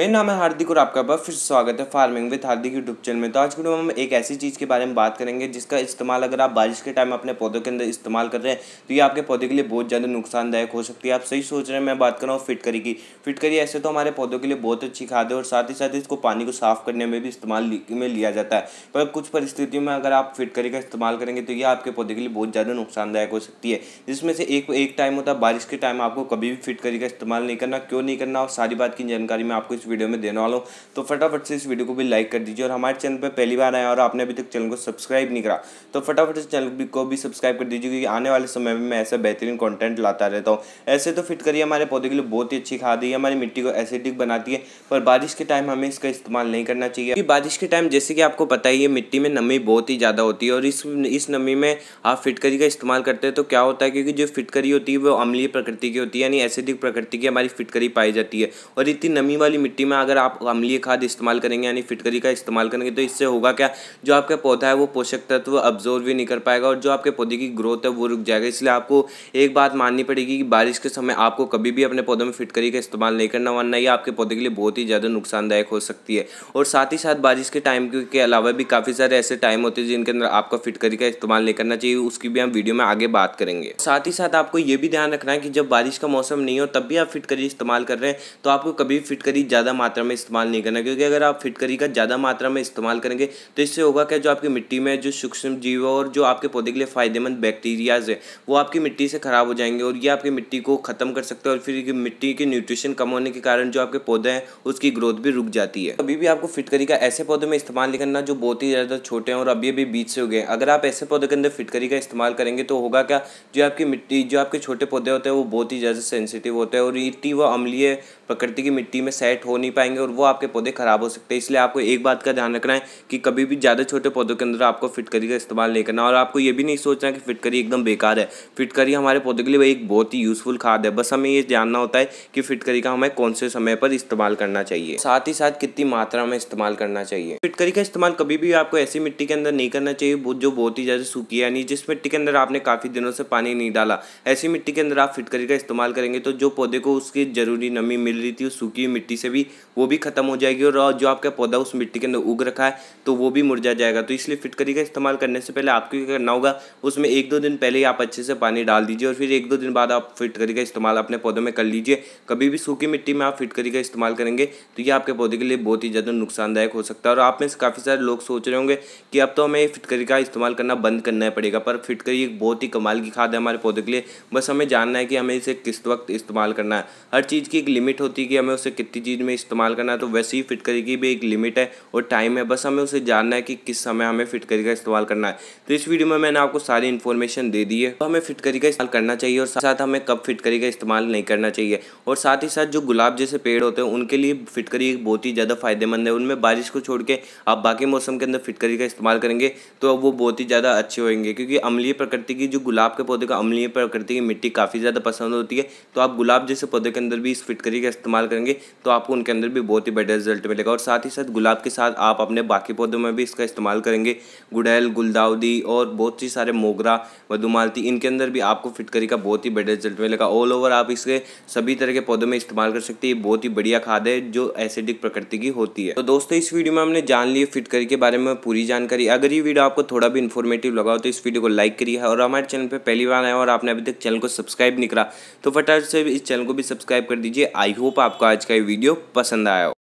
मेरा नाम है हार्दिक और आपका बहुत फिर स्वागत है farming with Hardik YouTube channel में तो आज के वीडियो में हम एक ऐसी चीज़ के बारे में बात करेंगे जिसका इस्तेमाल अगर आप बारिश के टाइम अपने पौधों के अंदर इस्तेमाल कर रहे हैं तो ये आपके पौधे के लिए बहुत ज़्यादा नुकसानदायक हो सकती है आप सही सोच रहे हैं मैं बात कर रहा हूँ फिटकरी की फिटकरी ऐसे तो हमारे पौधों के लिए बहुत अच्छी खाद है और साथ ही साथ इसको पानी को साफ़ करने में भी इस्तेमाल में लिया जाता है पर कुछ परिस्थितियों में अगर आप फिटकरी का इस्तेमाल करेंगे तो ये आपके पौधे के लिए बहुत ज़्यादा नुकसानदायक हो सकती है जिसमें से एक एक टाइम होता है बारिश के टाइम आपको कभी भी फिटकरी का इस्तेमाल नहीं करना क्यों नहीं करना और सारी बात की जानकारी मैं आपको इस वीडियो में देने वाला हूँ तो फटाफट से इस वीडियो को भी लाइक कर दीजिए और हमारे चैनल पर पहली बार आए और आपने अभी तक चैनल को सब्सक्राइब नहीं करा तो फटाफट इस चैनल को भी सब्सक्राइब कर दीजिए क्योंकि आने वाले समय में मैं ऐसा बेहतरीन कॉन्टेंट लाता रहता हूँ ऐसे तो फिट करिए हमारे पौधे के लिए बहुत ही अच्छी खाद है हमारी मिट्टी को एसिडिक बनाती है पर बारिश के टाइम हमें इसका इस्तेमाल नहीं करना चाहिए क्योंकि बारिश के टाइम जैसे कि आपको पता ही है मिट्टी में नमी बहुत ही ज़्यादा होती है और इस इस नमी में आप फिटकरी का इस्तेमाल करते हैं तो क्या होता है क्योंकि जो फिटकरी होती है वो अम्लीय प्रकृति की होती है यानी एसिडिक प्रकृति की हमारी फिटकरी पाई जाती है और इतनी नमी वाली मिट्टी मिट्टी में अगर आप अम्लीय खाद इस्तेमाल करेंगे यानी फिटकरी का इस्तेमाल करेंगे तो इससे होगा क्या जो आपके पौधा है वो पोषक तत्व अब्जोर्व भी नहीं कर पाएगा और जो आपके पौधे की ग्रोथ है वो रुक जाएगा इसलिए आपको एक बात माननी पड़ेगी कि बारिश के समय आपको कभी भी अपने पौधों में फिटकरी का इस्तेमाल नहीं करना वरना ये आपके पौधे के लिए बहुत ही ज़्यादा नुकसानदायक हो सकती है और साथ ही साथ बारिश के टाइम के अलावा भी काफ़ी सारे ऐसे टाइम होते हैं जिनके अंदर आपको फिटकरी का इस्तेमाल नहीं करना चाहिए उसकी भी हम वीडियो में आगे बात करेंगे साथ ही साथ आपको ये भी ध्यान रखना है कि जब बारिश का मौसम नहीं हो तब भी आप फिटकरी इस्तेमाल कर रहे हैं तो आपको कभी फिटकरी ज़्यादा मात्रा में इस्तेमाल नहीं करना क्योंकि अगर आप फिटकरी का ज़्यादा मात्रा में इस्तेमाल करेंगे तो इससे होगा क्या जो आपकी मिट्टी में जो सूक्ष्म जीव और जो आपके पौधे के लिए फ़ायदेमंद बैक्टीरियाज है वो आपकी मिट्टी से ख़राब हो जाएंगे और ये आपकी मिट्टी को ख़त्म कर सकते हैं और फिर मिट्टी के न्यूट्रिशन कम होने के कारण जो आपके पौधे हैं उसकी ग्रोथ भी रुक जाती है अभी भी आपको फिटकरी का ऐसे पौधे में इस्तेमाल नहीं करना जो बहुत ही ज़्यादा छोटे हैं और अभी अभी बीच से उगे अगर आप ऐसे पौधे के अंदर फिटकरी का इस्तेमाल करेंगे तो होगा क्या जो आपकी मिट्टी जो आपके छोटे पौधे होते हैं वो बहुत ही ज़्यादा सेंसिटिव होते हैं और इतनी वो अम्लीय प्रकृति की मिट्टी में सेट हो नहीं पाएंगे और वो आपके पौधे ख़राब हो सकते हैं इसलिए आपको एक बात का ध्यान रखना है कि कभी भी ज़्यादा छोटे पौधों के अंदर आपको फिटकरी का इस्तेमाल नहीं करना और आपको ये भी नहीं सोचना कि फिटकरी एकदम बेकार है फिटकरी हमारे पौधे के लिए एक बहुत ही यूज़फुल खाद है बस हमें ये जानना होता है कि फिटकरी का हमें कौन से समय पर इस्तेमाल करना चाहिए साथ ही साथ कितनी मात्रा में इस्तेमाल करना चाहिए फिटकरी का इस्तेमाल कभी भी आपको ऐसी मिट्टी के अंदर नहीं करना चाहिए जो बहुत ही ज़्यादा सूखी है यानी जिस मिट्टी के अंदर आपने काफ़ी दिनों से पानी नहीं डाला ऐसी मिट्टी के अंदर आप फिटकरी का इस्तेमाल करेंगे तो जो पौधे को उसकी ज़रूरी नमी मिल रही थी उस सूखी मिट्टी से भी भी वो भी ख़त्म हो जाएगी और जो आपका पौधा उस मिट्टी के अंदर उग रखा है तो वो भी मुरझा जाएगा तो इसलिए फिटकरी का इस्तेमाल करने से पहले आपको क्या करना होगा उसमें एक दो दिन पहले ही आप अच्छे से पानी डाल दीजिए और फिर एक दो दिन बाद आप फिटकरी का इस्तेमाल अपने पौधों में कर लीजिए कभी भी सूखी मिट्टी में आप फिटकरी का इस्तेमाल करेंगे तो ये आपके पौधे के लिए बहुत ही ज़्यादा नुकसानदायक हो सकता है और आप में से काफ़ी सारे लोग सोच रहे होंगे कि अब तो हमें फिटकरी का इस्तेमाल करना बंद करना पड़ेगा पर फिटकरी एक बहुत ही कमाल की खाद है हमारे पौधे के लिए बस हमें जानना है कि हमें इसे किस वक्त इस्तेमाल करना है हर चीज़ की एक लिमिट होती है कि हमें उसे कितनी चीज़ में इस्तेमाल करना है तो वैसे ही फिट करी की भी एक लिमिट है और टाइम है बस हमें उसे जानना है कि किस समय हमें फिट करी का इस्तेमाल करना है तो इस वीडियो में मैंने आपको सारी इन्फॉर्मेशन दे दी है तो हमें फिट करी का इस्तेमाल करना चाहिए और साथ हमें कब फिट करी का इस्तेमाल नहीं करना चाहिए और साथ ही साथ जो गुलाब जैसे पेड़ होते हैं उनके लिए फिट करी बहुत ही ज़्यादा फायदेमंद है उनमें बारिश को छोड़ के आप बाकी मौसम के अंदर फिट करी का इस्तेमाल करेंगे तो वो बहुत ही ज़्यादा अच्छे होंगे क्योंकि अम्लीय प्रकृति की जो गुलाब के पौधे का अम्लीय प्रकृति की मिट्टी काफ़ी ज़्यादा पसंद होती है तो आप गुलाब जैसे पौधे के अंदर भी इस फिटकरी का इस्तेमाल करेंगे तो आपको उनके अंदर भी बहुत ही बेटर रिजल्ट मिलेगा और साथ ही साथ गुलाब के साथ आप अपने बाकी पौधों में भी इसका इस्तेमाल करेंगे गुड़ैल गुलदाउदी और बहुत ही सारे मोगरा मधुमालती इनके अंदर भी आपको फिटकरी का बहुत ही बेटर रिजल्ट मिलेगा ऑल ओवर आप इसके सभी तरह के पौधों में इस्तेमाल कर सकते हैं बहुत ही बढ़िया खाद है जो एसिडिक प्रकृति की होती है तो दोस्तों इस वीडियो में हमने जान ली फिटकरी के बारे में पूरी जानकारी अगर ये वीडियो आपको थोड़ा भी इन्फॉर्मेटिव लगा हो तो इस वीडियो को लाइक करिए और हमारे चैनल पर पहली बार आए और आपने अभी तक चैनल को सब्सक्राइब नहीं करा तो फटाफट से इस चैनल को भी सब्सक्राइब कर दीजिए आई होप आपका आज का ये वीडियो पसंद आया हो